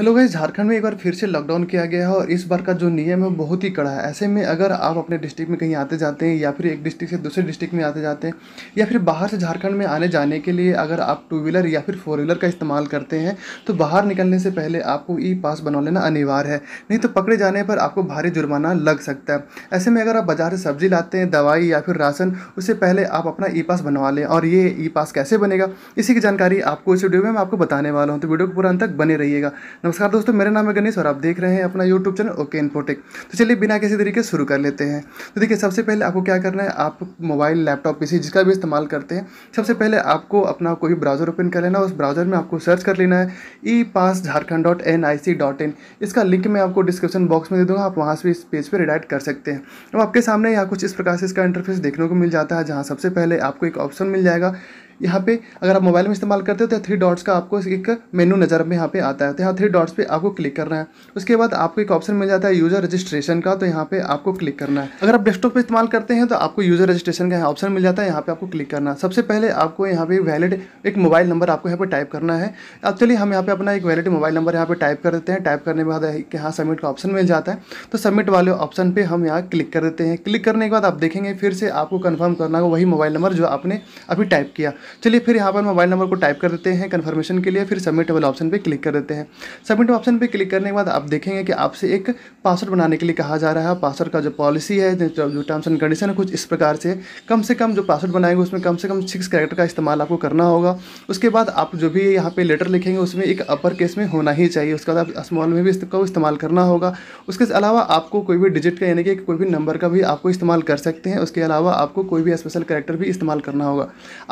hello guys Jharkhand में एक बार फिर से लॉकडाउन किया गया है और इस बार का जो नियम है बहुत ही कड़ा है ऐसे में अगर आप अपने डिस्ट्रिक्ट में कहीं आते जाते हैं या फिर एक डिस्ट्रिक्ट से दूसरे डिस्ट्रिक्ट में आते जाते हैं या फिर बाहर से झारखंड में आने जाने के लिए अगर आप टू व्हीलर या फिर फोर व्हीलर का इस्तेमाल करते हैं तो बाहर निकलने से पहले आपको ई पास बना लेना अनिवार्य है नहीं तो पकड़े जाने पर आपको भारी जुर्माना लग सकता है ऐसे में अगर आप बाजार से सब्जी लाते हैं दवाई या फिर राशन उससे पहले आप अपना ई पास बनवा लें और ये ई पास कैसे बनेगा इसी की जानकारी आपको इस वीडियो में मैं आपको बताने वाला हूँ तो वीडियो को पूरा अंत तक बने रहिएगा नमस्कार दोस्तों मेरा नाम है गणेश और आप देख रहे हैं अपना यूट्यूब चैनल ओके इन्फोटेक तो चलिए बिना किसी तरीके शुरू कर लेते हैं तो देखिए सबसे पहले आपको क्या करना है आप मोबाइल लैपटॉप पीसी जिसका भी इस्तेमाल करते हैं सबसे पहले आपको अपना कोई ब्राउज़र ओपन कर लेना उस ब्राउज़र में आपको सर्च कर लेना है e pass e Jharkhand dot N I C dot in इसका लिंक मैं आपको डिस्क्रिप्शन बॉक्स में दे दूँगा आप वहाँ से इस पेज पर रिडाइट कर सकते हैं अब तो आपके सामने यहाँ कुछ इस प्रकार से इसका इंटरफेस देखने को मिल जाता है जहाँ सबसे पहले आपको एक ऑप्शन मिल जाएगा यहाँ पे अगर आप मोबाइल में इस्तेमाल करते हो तो थ्री डॉट्स का आपको एक मेनू नज़र में यहाँ पे आता है तो यहाँ थ्री डॉट्स पे आपको क्लिक करना है उसके बाद आपको एक ऑप्शन मिल जाता है यूज़र रजिस्ट्रेशन का तो यहाँ पे आपको क्लिक करना है अगर आप डेस्कटॉप पे इस्तेमाल करते हैं तो आपको यूज़र रजिस्ट्रेशन का ऑप्शन मिल जाता है यहाँ पे आपको क्लिक करना है सबसे पहले आपको यहाँ पे वैलिड एक मोबाइल नंबर आपको यहाँ पे टाइप करना है अब चलिए हम यहाँ पे अपना एक वैलिड मोबाइल नंबर यहाँ पे टाइप कर देते हैं टाइप करने के बाद यहाँ सबमिट का ऑप्शन मिल जाता है तो सबमिट वाले ऑप्शन पर हम यहाँ क्लिक कर देते हैं क्लिक करने के बाद आप देखेंगे फिर से आपको कन्फर्म करना होगा वही मोबाइल नंबर जो आपने अभी टाइप किया चलिए फिर यहाँ पर मोबाइल नंबर को टाइप कर देते हैं कन्फर्मेशन के लिए फिर सबमिट वाले ऑप्शन पर क्लिक कर देते हैं सबमिट ऑप्शन पर क्लिक करने के बाद आप देखेंगे कि आपसे एक पासवर्ड बनाने के लिए कहा जा रहा है पासवर्ड का जो पॉलिसी है जो टर्म्स एंड कंडीशन है कुछ इस प्रकार से कम से कम जो पासवर्ड बनाएंगे उसमें कम से कम सिक्स कैरेक्टर का इस्तेमाल आपको करना होगा उसके बाद आप जो भी यहाँ पे लेटर लिखेंगे उसमें एक अपर केस में होना ही चाहिए उसके बाद स्मॉल में भी इसका इस्तेमाल करना होगा उसके अलावा आपको कोई भी डिजिट का यानी कि कोई भी नंबर का भी आपको इस्तेमाल कर सकते हैं उसके अलावा आपको कोई भी स्पेशल करेक्टर भी इस्तेमाल करना होगा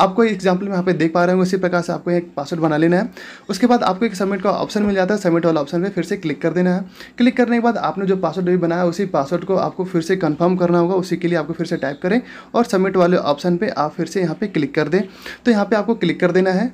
आपको एग्जाम्पल में यहाँ पे देख पा रहे हो इसी प्रकार से आपको एक पासवर्ड बना लेना है उसके बाद आपको एक सबमिट का ऑप्शन मिल जाता है सबमिट वाला ऑप्शन पर फिर से क्लिक कर देना है क्लिक करने के बाद आपने जो पासवर्ड भी बनाया उसी पासवर्ड को आपको फिर से कन्फर्म करना होगा उसी के लिए आपको फिर से टाइप करें और सबमिट वाले ऑप्शन पर आप फिर से यहाँ पर क्लिक कर दें तो यहाँ पर आपको क्लिक कर देना है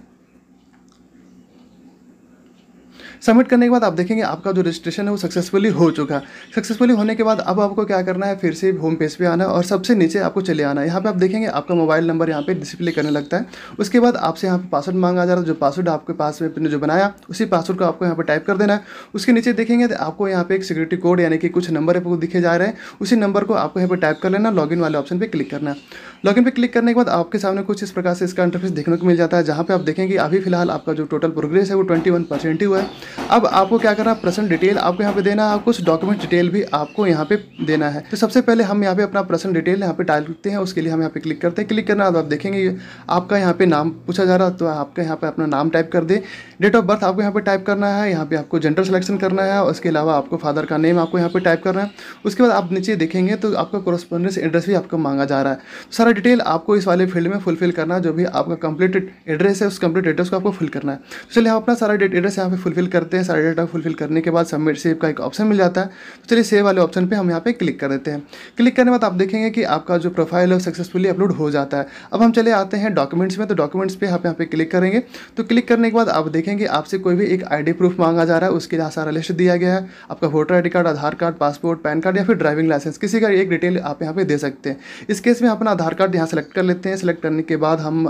सबमिट करने के बाद आप देखेंगे आपका जो रजिस्ट्रेशन है वो सक्सेसफुली हो चुका है सक्सेसफुली होने के बाद अब आपको क्या करना है फिर से होम पेज पे आना है और सबसे नीचे आपको चले आना है यहाँ पे आप देखेंगे आपका मोबाइल नंबर यहाँ पे डिस्प्ले करने लगता है उसके बाद आपसे यहाँ पे पासवर्ड मांगा जा रहा है जो पासवर्ड आपके पास में जो बनाया उसी पासवर्ड को आपको यहाँ पर टाइप कर देना है उसके नीचे देखेंगे तो आपको यहाँ पे एक सिक्योरिटी कोड यानी कि कुछ नंबर आपको दिखे जा रहे हैं उसी नंबर को आपको यहाँ पर टाइप कर लेना लॉगिन वाले ऑप्शन पर क्लिक करना है लॉगिन पर क्लिक करने के बाद आपके सामने कुछ इस प्रकार से इसका इंटरफेस देखने को मिल जाता है जहाँ पर आप देखेंगे अभी फिलहाल आपका जो टोटल प्रोग्रेस है वो ट्वेंटी ही हुआ है अब आपको क्या करना पर्सनल डिटेल आपको यहाँ पे देना है कुछ डॉक्यूमेंट डिटेल भी आपको यहाँ पे देना है तो सबसे पहले हम यहाँ पे अपना पर्सनल डिटेल यहाँ पे डाल सकते हैं उसके लिए हम यहाँ पे क्लिक करते हैं क्लिक करना तो आप देखेंगे आपका यहाँ पे नाम पूछा जा रहा तो आपका यहाँ पे अपना नाम टाइप कर दे डेट ऑफ बर्थ आपको यहाँ पे टाइप करना है यहाँ पे आपको जेंडर सिलेक्शन करना है उसके अलावा आपको फादर का नेम आपको यहाँ पे टाइप करना है उसके बाद आप नीचे देखेंगे तो आपका कॉरस्पॉन्डेंस एड्रेस भी आपको मांगा जा रहा है सारा डिटेल आपको इस वाले फील्ड में फुलफिल करना जो भी आपका कंप्लीट एड्रेस है उस कंप्लीट एड्रेस को आपको फिल करना है चलिए हम अपना सारा एड्रेस यहाँ पे फुलफिल कर करते हैं सारे डेटा फुलफिल करने के बाद सबमिट सेव का एक ऑप्शन मिल जाता है तो चलिए सेव वाले ऑप्शन पर हम यहाँ पर क्लिक कर देते हैं क्लिक करने के बाद आप देखेंगे कि आपका जो प्रोफाइल है सक्सेसफुली अपलोड हो जाता है अब हम चले आते हैं डॉक्यूमेंट्स में तो डॉक्यूमेंट्स पर आप यहाँ पे क्लिक करेंगे तो क्लिक करने के बाद आप देखेंगे आपसे कोई भी एक आई प्रूफ मांगा जा रहा है उसके लिए सारा लिस्ट दिया गया है आपका voter I card Aadhaar card passport PAN card या फिर ड्राइविंग लाइसेंस किसी का एक डिटेल आप यहाँ पर दे सकते हैं इस केस में अपना आधार कार्ड यहाँ सेलेक्ट कर लेते हैं सेलेक्ट करने के बाद हम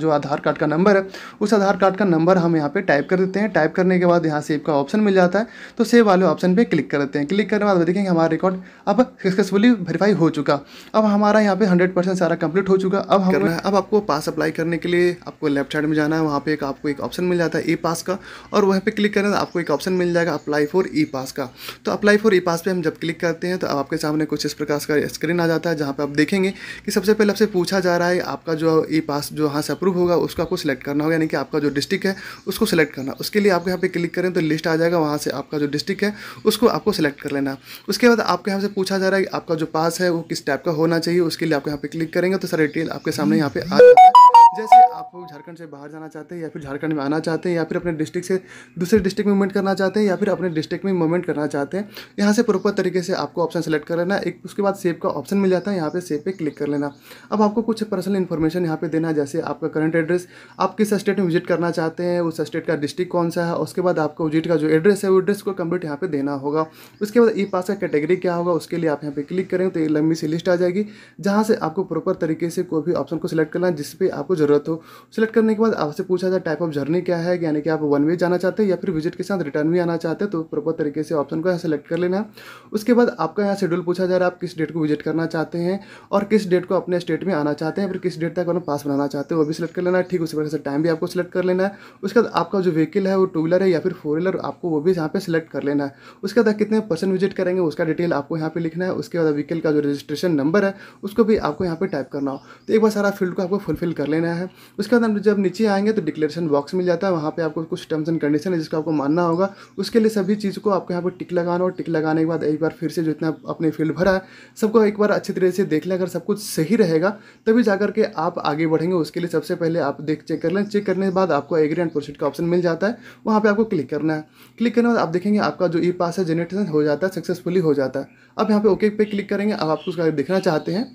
जो आधार कार्ड का नंबर है उस आधार कार्ड का नंबर हम यहाँ पे टाइप कर देते हैं टाइप करने के बाद बाद यहाँ सेव का ऑप्शन मिल जाता है तो सेव वाले ऑप्शन पर क्लिक करते हैं क्लिक करने के बाद देखेंगे हमारा रिकॉर्ड अब सक्सेसफुली वेरीफाई हो चुका अब हमारा यहाँ पे हंड्रेड परसेंट सारा कंप्लीट हो चुका अब हम करना है अब आपको पास अप्लाई करने के लिए आपको लेफ्ट साइड में जाना है वहाँ पर एक आपको एक ऑप्शन मिल जाता है ई पास का और वहाँ पर क्लिक करना आपको एक ऑप्शन मिल जाएगा अप्लाई फॉर ई पास का तो अप्लाई फॉर ई पास पर हम जब क्लिक करते हैं तो आपके सामने कुछ इस प्रकार का स्क्रीन आ जाता है जहाँ पर आप देखेंगे कि सबसे पहले आपसे पूछा जा रहा है आपका जो ई पास जो यहाँ से अप्रूव होगा उसको आपको सिलेक्ट करना होगा यानी कि आपका जो डिस्ट्रिक्ट है उसको सिलेक्ट करना उसके लिए आपको यहाँ पे क्लिक क्लिक करें तो लिस्ट आ जाएगा वहाँ से आपका जो डिस्ट्रिक्ट है उसको आपको सेलेक्ट कर लेना उसके बाद आपके यहाँ से पूछा जा रहा है आपका जो पास है वो किस टाइप का होना चाहिए उसके लिए आपको यहाँ पर क्लिक करेंगे तो सारा डिटेल आपके सामने यहाँ पर आ जाता है जैसे आप लोग झारखंड से बाहर जाना चाहते हैं या फिर झारखंड में आना चाहते हैं या फिर अपने डिस्ट्रिक्ट से दूसरे डिस्ट्रिक्ट में मूवमेंट करना चाहते हैं या फिर अपने डिस्ट्रिक्ट में मूवमेंट करना चाहते हैं यहाँ से प्रॉपर तरीके से आपको ऑप्शन सेलेक्ट कर लेना एक उसके बाद सेव का ऑप्शन मिल जाता है यहाँ पर सेव पर क्लिक कर लेना अब आपको कुछ पर्सनल इन्फॉर्मेशन यहाँ पर देना है जैसे आपका करंट एड्रेस आप किस स्टेट में विजिट करना चाहते हैं उस स्टेट का डिस्ट्रिक्ट कौन सा है उसके बाद आपको विजिट का जो एड्रेस है वो एड्रेस को कंप्लीट यहाँ पर देना होगा उसके बाद ई पास का कैटेगरी क्या होगा उसके लिए आप यहाँ पर क्लिक करें तो एक लंबी सी लिस्ट आ जाएगी जहाँ से आपको प्रॉपर तरीके से कोई भी ऑप्शन को सिलेक्ट करना है जिस पर आपको ज़रूरत हो सेलेक्ट करने के बाद आपसे पूछा जाए टाइप ऑफ जर्नी क्या है यानी कि आप वन वे जाना चाहते हैं या फिर विजिट के साथ रिटर्न भी आना चाहते हैं तो प्रॉपर तरीके से ऑप्शन को यहाँ सेलेक्ट कर लेना उसके बाद आपका यहाँ शेड्यूल पूछा जा रहा है आप किस डेट को विजिट करना चाहते हैं और किस डेट को अपने स्टेट में आना चाहते हैं फिर किस डेट तक अपना पास बनाना चाहते हैं वो भी सिलेक्ट कर लेना है ठीक उसके वजह से टाइम भी आपको सिलेक्ट कर लेना है उसके बाद आपका जो व्हीकल है वो टू व्हीलर है या फिर फोर व्हीलर आपको वो भी यहाँ पर सिलेक्ट कर लेना है उसके बाद कितने पर्सन विजिट करेंगे उसका डिटेल आपको यहाँ पे लिखना है उसके बाद व्हीकल का जो रजिस्ट्रेशन नंबर है उसको भी आपको यहाँ पे टाइप करना हो तो एक बार सारा फील्ड को आपको फुलफिल कर लेना है उसके बाद हम जब नीचे आएंगे तो डिक्लेरेशन बॉक्स मिल जाता है वहाँ पर आपको कुछ टर्म्स एंड कंडीशन है जिसको आपको मानना होगा उसके लिए सभी चीज़ को आपको यहाँ पर टिक लगाना और टिक लगाने के बाद एक बार फिर से जितना अपने फील्ड भरा है सबको एक बार अच्छी तरीके से देख लें अगर सब कुछ सही रहेगा तभी जा के आप आगे बढ़ेंगे उसके लिए सबसे पहले आप देख चेक कर लें चेक करने के बाद आपको एग्री एंड प्रोसीड का ऑप्शन मिल जाता है वहाँ पर आपको क्लिक करना है क्लिक करने के बाद आप देखेंगे आपका जो ई पास है जनरेटेशन हो जाता है सक्सेसफुली हो जाता है अब यहाँ पर ओके पे क्लिक करेंगे अब आपको उसका देखना चाहते हैं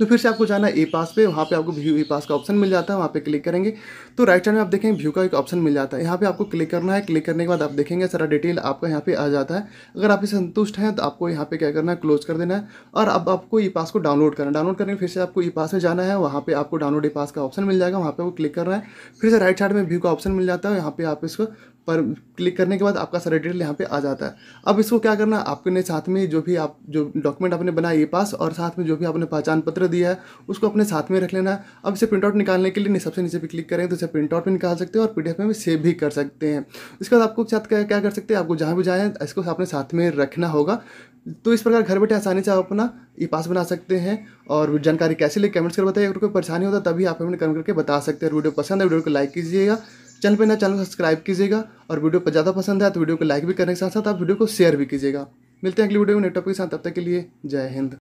तो फिर से आपको जाना है ई पास पे वहाँ पे आपको व्यू ई पास का ऑप्शन मिल जाता है वहाँ पे क्लिक करेंगे तो राइट साइड में आप देखेंगे व्यू का एक ऑप्शन मिल जाता है यहाँ पे आपको क्लिक करना है क्लिक करने के बाद आप देखेंगे सारा डिटेल आपका यहाँ पे आ जाता है अगर आप संतुष्ट हैं तो आपको यहाँ पे क्या करना है क्लोज कर देना है और अब आपको ई पास को डाउनलोड करना है डाउनलोड करने फिर से आपको ई पास में जाना है वहाँ पर आपको डाउनलोड ई पास का ऑप्शन मिल जाएगा वहाँ पर वो क्लिक करना है फिर से राइट साइड में व्यू का ऑप्शन मिल जाता है यहाँ पे आप इसको पर क्लिक करने के बाद आपका सारा डिटेल यहाँ पे आ जाता है अब इसको क्या करना आपने साथ में जो भी आप जो डॉक्यूमेंट आपने बनाया ये पास और साथ में जो भी आपने पहचान पत्र दिया है उसको अपने साथ में रख लेना है अब इसे प्रिंटआउट निकालने के लिए सबसे नीचे भी क्लिक करें तो इसे प्रिंटआउट भी निकाल सकते हैं और पी में भी सेव भी कर सकते हैं इसके बाद आपको साथ क्या, क्या कर सकते हैं आपको जहाँ भी जाए इसको अपने साथ में रखना होगा तो इस प्रकार घर बैठे आसानी से आप अपना ई पास बना सकते हैं और जानकारी कैसे ले कमेंट्स कर बताइए अगर कोई परेशानी होता तो तभी आप हमें कमेंट करके बता सकते हैं वीडियो पसंद है वीडियो को लाइक कीजिएगा चैनल पर ना चैनल सब्सक्राइब कीजिएगा और वीडियो पर ज़्यादा पसंद है तो वीडियो को लाइक भी करने के साथ साथ आप वीडियो को शेयर भी कीजिएगा मिलते हैं अगली वीडियो में नेटवर्क के साथ तब तक के लिए जय हिंद